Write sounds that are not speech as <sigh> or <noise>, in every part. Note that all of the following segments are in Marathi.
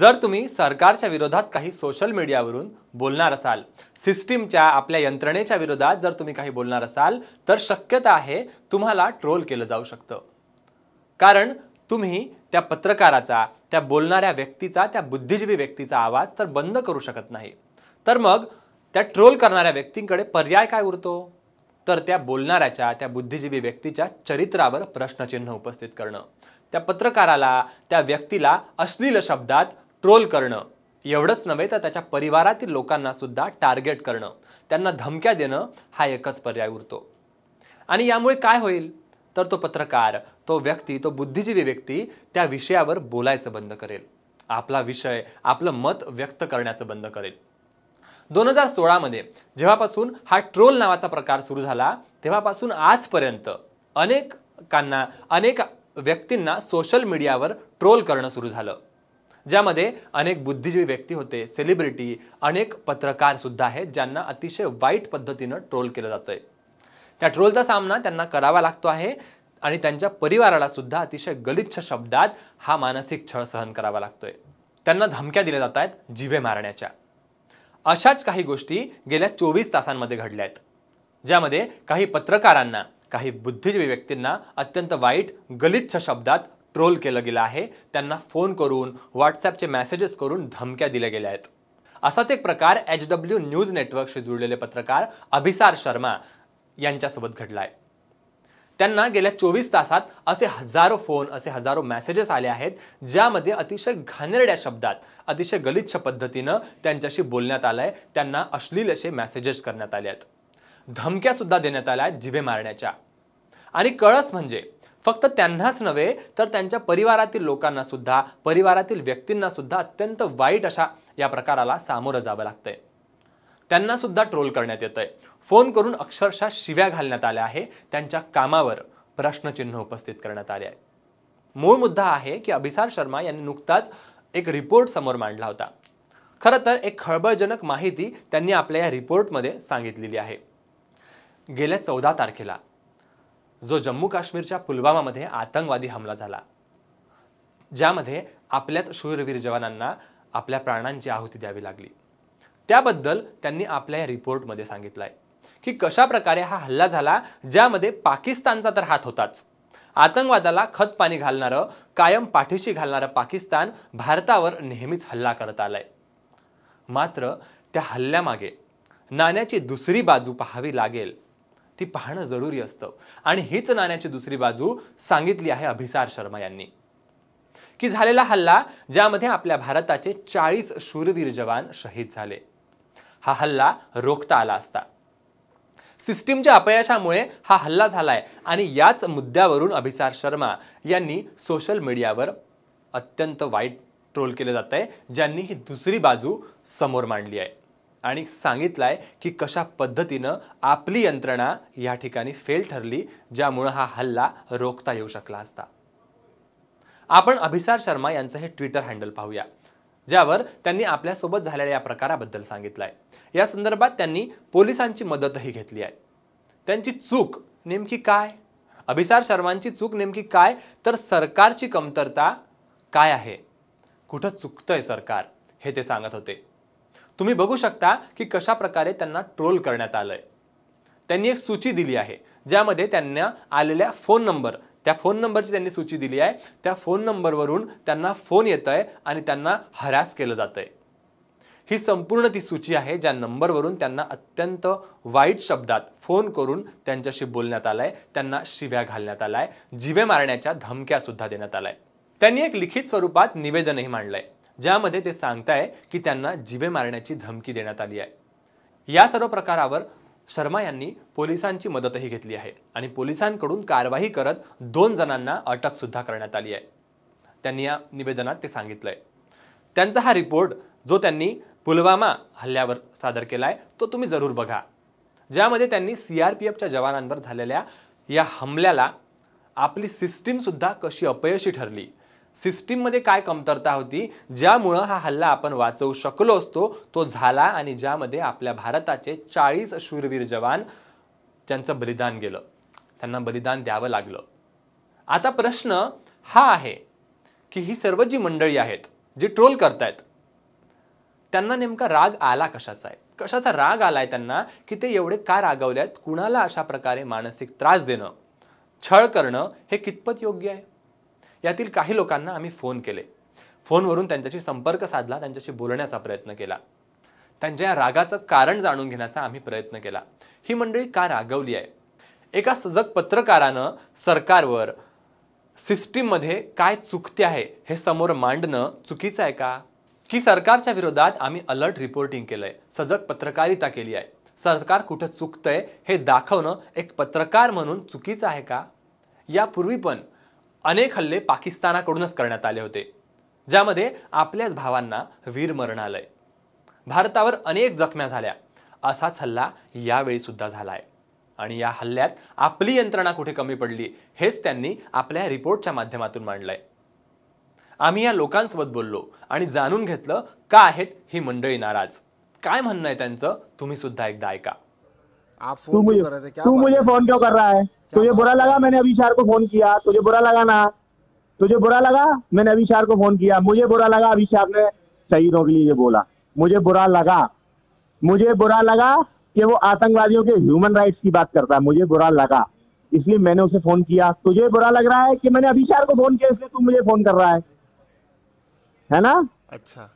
जर तुम्ही सरकारच्या विरोधात काही सोशल मीडियावरून बोलणार असाल सिस्टीमच्या आपल्या यंत्रणेच्या विरोधात जर तुम्ही काही बोलणार असाल तर शक्यता आहे तुम्हाला ट्रोल केलं जाऊ शकतं कारण तुम्ही त्या पत्रकाराचा त्या बोलणाऱ्या व्यक्तीचा त्या बुद्धिजीवी व्यक्तीचा आवाज तर बंद करू शकत नाही तर मग त्या ट्रोल करणाऱ्या व्यक्तींकडे पर्याय काय उरतो तर त्या बोलणाऱ्याच्या त्या बुद्धिजीवी व्यक्तीच्या चरित्रावर प्रश्नचिन्ह उपस्थित करणं त्या पत्रकाराला त्या व्यक्तीला अश्लील शब्दात ट्रोल करणं एवढंच नव्हे तर त्याच्या परिवारातील लोकांना सुद्धा टार्गेट करणं त्यांना धमक्या देणं हा एकच पर्याय उरतो आणि यामुळे काय होईल तर तो पत्रकार तो व्यक्ती तो बुद्धिजीवी व्यक्ती त्या विषयावर बोलायचं बंद करेल आपला विषय आपलं मत व्यक्त करण्याचं बंद करेल दोन हजार सोळामध्ये जेव्हापासून हा ट्रोल नावाचा प्रकार सुरू झाला तेव्हापासून आजपर्यंत अनेकांना अनेक व्यक्तींना सोशल मीडियावर ट्रोल करणं सुरू झालं ज्यामध्ये अनेक बुद्धिजीवी व्यक्ती होते सेलिब्रिटी अनेक पत्रकारसुद्धा आहेत ज्यांना अतिशय वाईट पद्धतीनं ट्रोल केलं जातं आहे त्या ट्रोलचा सामना त्यांना करावा लागतो आहे आणि त्यांच्या परिवाराला सुद्धा अतिशय गलिच्छ शब्दात हा मानसिक छळ सहन करावा लागतोय त्यांना धमक्या दिल्या जात आहेत जिवे मारण्याच्या अशाच काही गोष्टी गेल्या चोवीस तासांमध्ये घडल्या आहेत ज्यामध्ये काही पत्रकारांना काही बुद्धिजीवी व्यक्तींना अत्यंत वाईट गलिच्छ शब्दात ट्रोल केलं गेलं आहे त्यांना फोन करून व्हॉट्सॲपचे मेसेजेस करून धमक्या दिल्या गेल्या आहेत असाच एक प्रकार एच डब्ल्यू न्यूज नेटवर्कशी जुळलेले पत्रकार अभिसार शर्मा यांच्यासोबत घडला आहे त्यांना गेल्या चोवीस तासात असे हजारो फोन असे हजारो मेसेजेस आले आहेत ज्यामध्ये अतिशय घाणेरड्या शब्दात अतिशय गलिच्छ पद्धतीनं त्यांच्याशी बोलण्यात आलं आहे त्यांना अश्लील असे मेसेजेस करण्यात आले आहेत धमक्यासुद्धा देण्यात आल्या आहेत जिवे मारण्याच्या आणि कळस म्हणजे फक्त त्यांनाच नव्हे तर त्यांच्या परिवारातील लोकांना सुद्धा परिवारातील व्यक्तींना सुद्धा अत्यंत वाईट अशा या प्रकाराला सामोरं जावं लागतंय त्यांना सुद्धा ट्रोल करण्यात येत आहे फोन करून अक्षरशः शिव्या घालण्यात आल्या आहे त्यांच्या कामावर प्रश्नचिन्ह उपस्थित करण्यात आले आहे मूळ मुद्दा आहे की अभिसार शर्मा यांनी नुकताच एक रिपोर्ट समोर मांडला होता खरं तर एक खळबळजनक माहिती त्यांनी आपल्या या रिपोर्टमध्ये सांगितलेली आहे गेल्या चौदा तारखेला जो जम्मू काश्मीरच्या पुलवामामध्ये आतंकवादी हमला झाला ज्यामध्ये आपल्याच शूरवीर जवानांना आपल्या प्राणांची आहुती द्यावी लागली त्याबद्दल त्यांनी आपल्या या रिपोर्टमध्ये सांगितलं आहे की कशा प्रकारे हा हल्ला झाला ज्यामध्ये पाकिस्तानचा तर हात होताच आतंकवादाला खतपाणी घालणारं कायम पाठीशी घालणारं पाकिस्तान भारतावर नेहमीच हल्ला करत आलाय मात्र त्या हल्ल्यामागे नाण्याची दुसरी बाजू पाहावी लागेल ती पाहणं जरुरी असतं आणि हीच नाण्याची दुसरी बाजू सांगितली आहे अभिसार शर्मा यांनी की झालेला हल्ला ज्यामध्ये आपल्या भारताचे चाळीस शूरवीर जवान शहीद झाले हा हल्ला रोखता आला असता सिस्टीमच्या अपयशामुळे हा हल्ला झालाय आणि याच मुद्द्यावरून अभिसार शर्मा यांनी सोशल मीडियावर अत्यंत वाईट ट्रोल केले जात आहे ज्यांनी ही दुसरी बाजू समोर मांडली आहे आणि सांगितलं आहे की कशा पद्धतीनं आपली यंत्रणा या ठिकाणी फेल ठरली ज्यामुळं हा हल्ला रोखता येऊ शकला असता आपण अभिसार शर्मा यांचं हे ट्विटर हँडल पाहूया ज्यावर त्यांनी आपल्यासोबत झालेल्या या प्रकाराबद्दल सांगितलं आहे या संदर्भात त्यांनी पोलिसांची मदतही घेतली आहे त्यांची चूक नेमकी काय अभिसार शर्मांची चूक नेमकी काय तर सरकारची कमतरता काय आहे कुठं चुकतंय सरकार हे ते सांगत होते तुम्ही बघू शकता की कशा प्रकारे त्यांना ट्रोल करण्यात आलं आहे त्यांनी एक सूची दिली आहे ज्यामध्ये त्यांना आलेल्या फोन नंबर त्या फोन नंबरची त्यांनी सूची दिली आहे त्या फोन नंबरवरून त्यांना फोन येत आहे आणि त्यांना हरास केलं जातंय आहे ही संपूर्ण ती सूची आहे ज्या नंबरवरून त्यांना अत्यंत वाईट शब्दात फोन करून त्यांच्याशी बोलण्यात आलाय त्यांना शिव्या घालण्यात आलाय जिवे मारण्याच्या सुद्धा देण्यात आलाय त्यांनी एक लिखित स्वरूपात निवेदनही मांडलंय ज्यामध्ये ते सांगताय की त्यांना जिवे मारण्याची धमकी देण्यात आली आहे या सर्व प्रकारावर शर्मा यांनी पोलिसांची मदतही घेतली आहे आणि पोलिसांकडून कारवाई करत दोन जणांना अटकसुद्धा करण्यात आली आहे त्यांनी या निवेदनात ते सांगितलं आहे त्यांचा हा रिपोर्ट जो त्यांनी पुलवामा हल्ल्यावर सादर केला आहे तो तुम्ही जरूर बघा ज्यामध्ये त्यांनी सी आर पी एफच्या जवानांवर झालेल्या या हमल्याला आपली सिस्टीमसुद्धा कशी अपयशी ठरली सिस्टीममध्ये काय कमतरता होती ज्यामुळं हा हल्ला आपण वाचवू शकलो असतो तो झाला आणि ज्यामध्ये आपल्या भारताचे चाळीस शूरवीर जवान ज्यांचं बलिदान गेलं त्यांना बलिदान द्यावं लागलं आता प्रश्न हा आहे की ही सर्व जी मंडळी आहेत जी ट्रोल करतायत त्यांना नेमका राग आला कशाचा आहे कशाचा राग आलाय त्यांना की ते एवढे का रागवले आहेत कुणाला अशा प्रकारे मानसिक त्रास देणं छळ करणं हे कितपत योग्य आहे यातील काही लोकांना आम्ही फोन केले फोनवरून त्यांच्याशी संपर्क साधला त्यांच्याशी बोलण्याचा प्रयत्न केला त्यांच्या या रागाचं कारण जाणून घेण्याचा आम्ही प्रयत्न केला ही मंडळी का रागवली आहे एका सजग पत्रकारानं सरकारवर सिस्टीममध्ये काय चुकते आहे हे समोर मांडणं चुकीचं आहे का की सरकारच्या विरोधात आम्ही अलर्ट रिपोर्टिंग केलं आहे सजग पत्रकारिता केली आहे सरकार कुठं चुकतंय हे दाखवणं एक पत्रकार म्हणून चुकीचं आहे का यापूर्वी पण अनेक हल्ले पाकिस्तानाकडूनच करण्यात आले होते ज्यामध्ये आपल्याच भावांना वीरमरण आलंय भारतावर अनेक जखम्या झाल्या असाच हल्ला यावेळीसुद्धा सुद्धा झाला आहे आणि या हल्ल्यात आपली यंत्रणा कुठे कमी पडली हेच त्यांनी आपल्या रिपोर्टच्या माध्यमातून मांडलंय आम्ही या लोकांसोबत बोललो आणि जाणून घेतलं का आहेत ही मंडळी नाराज काय म्हणणं आहे त्यांचं तुम्ही सुद्धा एकदा ऐका आप फोन कर रहे थे क्या तू मुझे फोन क्यों कर रहा है तुझे बुरा लगा मैंने अभिशार को फोन किया तुझे बुरा लगा ना तुझे बुरा लगा मैंने अभिशार को फोन किया मुझे बुरा लगा अभिशार ने शहीदों के लिए बोला मुझे बुरा लगा मुझे बुरा लगा कि वो आतंकवादियों के ह्यूमन राइट्स की बात करता है मुझे बुरा लगा इसलिए मैंने उसे फोन किया तुझे बुरा लग रहा है कि मैंने अभिशार को फोन किया इसलिए तू मुझे फोन कर रहा है है ना अच्छा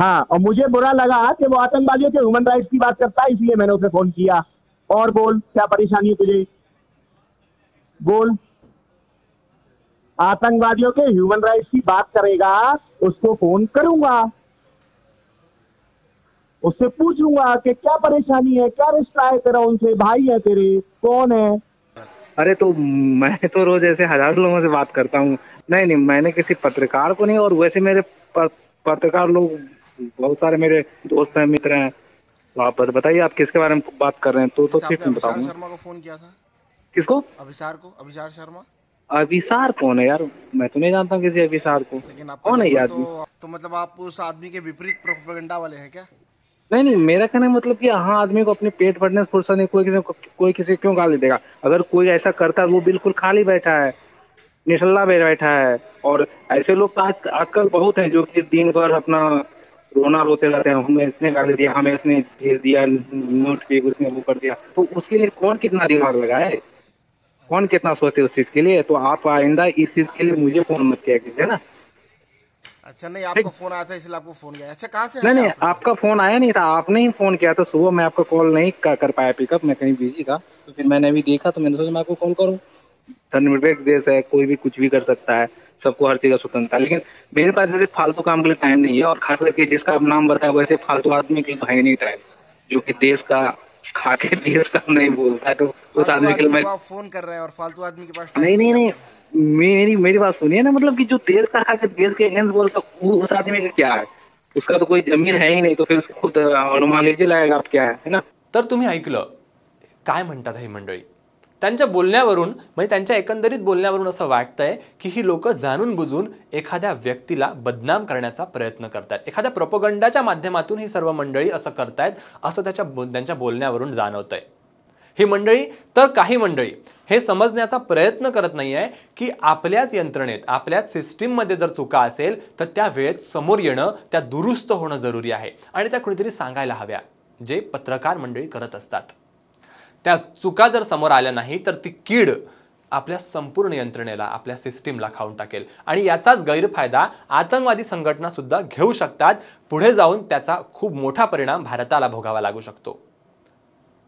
हाँ और मुझे बुरा लगा कि वो आतंकवादियों के ह्यूमन राइट्स की बात करता है इसलिए मैंने उसे फोन किया और बोल क्या परेशानी है तुझे बोल आतंकवादियों के ह्यूमन राइट्स की बात करेगा उसको फोन करूंगा उससे पूछूंगा कि क्या परेशानी है क्या रिश्ता है तेरा उनसे भाई है तेरे कौन है अरे तो मैं तो रोज ऐसे हजारों लोगों से बात करता हूँ नहीं नहीं मैंने किसी पत्रकार को नहीं और वैसे मेरे पत्रकार लोग बहुत सारे मेरे दोस्त हैं मित्र हैं तो आप बताइए आप किसके बारे में बात कर रहे हैं तो तो फिर मैं बताऊंगा शर्मा को फोन किया था किसको अभिसार को अभिसार शर्मा अभिसार कौन है यार मैं तो नहीं जानता किसी अभिसार को कौन है यार तो, तो मतलब आप उस आदमी के विपरीत प्रोपेगेंडा वाले हैं क्या नहीं नहीं मेरा कहना मतलब कि हाँ आदमी को अपने पेट भरने से फुर्सत नहीं कोई किसी कोई किसी क्यों गाली देगा अगर कोई ऐसा करता है वो बिल्कुल खाली बैठा है निशल्ला बैठा है और ऐसे लोग तो आज आजकल बहुत हैं जो कि दिन भर अपना रोना रोते रहते हैं हमें इसने गाली दिया हमें इसने भेज दिया नोट पे उसने वो कर दिया तो उसके लिए कौन कितना दिमाग लगाए कौन कितना सोचे उस चीज के लिए तो आप आइंदा इस चीज के लिए मुझे फोन मत किया कीजिए ना अच्छा नहीं आपको फोन आया था इसलिए आपको फोन किया अच्छा कहाँ से नहीं नहीं आपका फोन आया नहीं था आपने ही फोन किया था सुबह मैं आपका कॉल नहीं कर पाया पिकअप मैं कहीं बिजी था तो फिर मैंने अभी देखा तो मैंने सोचा मैं आपको कॉल करूँ धन देश है कोई भी कुछ भी कर सकता है सबको हर चीज का स्वतंत्रता लेकिन मेरे पास ऐसे फालतू काम के लिए टाइम नहीं है और खास करके जिसका आप नाम बताया वैसे फालतू आदमी के लिए है नहीं टाइम जो कि देश का खाके देश का <laughs> नहीं बोलता तो उस आदमी के लिए मैं फोन कर रहे हैं और फालतू आदमी के पास नहीं नहीं नहीं मेरी मेरी बात सुनिए ना मतलब कि जो देश का खा देश के अगेंस्ट बोलता उस आदमी का क्या है उसका तो कोई जमीन है ही नहीं तो फिर उसको खुद अनुमान लीजिए लाएगा आप क्या है ना तर तुम्ही ऐकलं काय म्हणतात ही मंडळी त्यांच्या बोलण्यावरून म्हणजे त्यांच्या एकंदरीत बोलण्यावरून असं वाटतंय की ही लोकं जाणून बुजून एखाद्या व्यक्तीला बदनाम करण्याचा प्रयत्न करत आहेत एखाद्या प्रपोगंडाच्या माध्यमातून ही सर्व मंडळी असं करतायत असं त्याच्या त्यांच्या बोलण्यावरून जाणवतंय ही मंडळी तर काही मंडळी हे समजण्याचा प्रयत्न करत नाही आहे की आपल्याच यंत्रणेत आपल्याच सिस्टीममध्ये जर चुका असेल तर त्या वेळेत समोर येणं त्या दुरुस्त होणं जरुरी आहे आणि त्या कुणीतरी सांगायला हव्या जे पत्रकार मंडळी करत असतात त्या चुका जर समोर आल्या नाही तर ती कीड आपल्या संपूर्ण यंत्रणेला आपल्या सिस्टीमला खाऊन टाकेल आणि याचाच गैरफायदा आतंकवादी संघटना सुद्धा घेऊ शकतात पुढे जाऊन त्याचा खूप मोठा परिणाम भारताला भोगावा लागू शकतो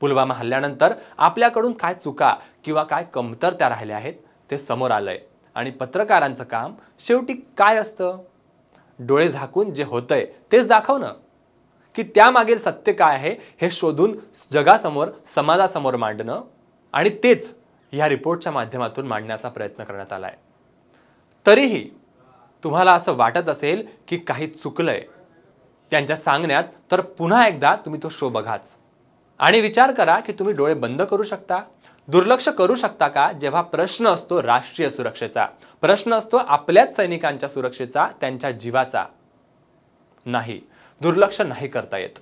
पुलवामा हल्ल्यानंतर आपल्याकडून काय चुका किंवा काय कमतरत्या राहिल्या आहेत ते समोर आलंय आणि पत्रकारांचं काम शेवटी काय असतं डोळे झाकून जे होतंय तेच दाखवणं की त्यामागील सत्य काय आहे हे शोधून जगासमोर समाजासमोर मांडणं आणि तेच ह्या रिपोर्टच्या माध्यमातून मांडण्याचा प्रयत्न करण्यात आला आहे तरीही तुम्हाला असं वाटत असेल की काही चुकलं आहे त्यांच्या सांगण्यात तर पुन्हा एकदा तुम्ही तो शो बघाच आणि विचार करा की तुम्ही डोळे बंद करू शकता दुर्लक्ष करू शकता का जेव्हा प्रश्न असतो राष्ट्रीय सुरक्षेचा प्रश्न असतो आपल्याच सैनिकांच्या सुरक्षेचा त्यांच्या जीवाचा नाही दुर्लक्ष नाही करता येत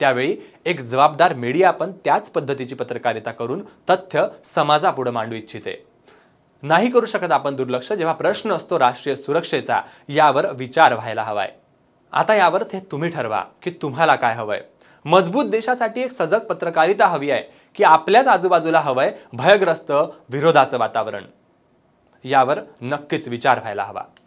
त्यावेळी एक जबाबदार मीडिया पण त्याच पद्धतीची पत्रकारिता करून तथ्य समाजापुढे मांडू इच्छिते नाही करू शकत आपण दुर्लक्ष जेव्हा प्रश्न असतो राष्ट्रीय सुरक्षेचा यावर विचार व्हायला हवाय आता यावर ते तुम्ही ठरवा की तुम्हाला काय हवंय मजबूत देशासाठी एक सजग पत्रकारिता हवी आहे की आपल्याच आजूबाजूला हवंय भयग्रस्त विरोधाचं वातावरण यावर नक्कीच विचार व्हायला हवा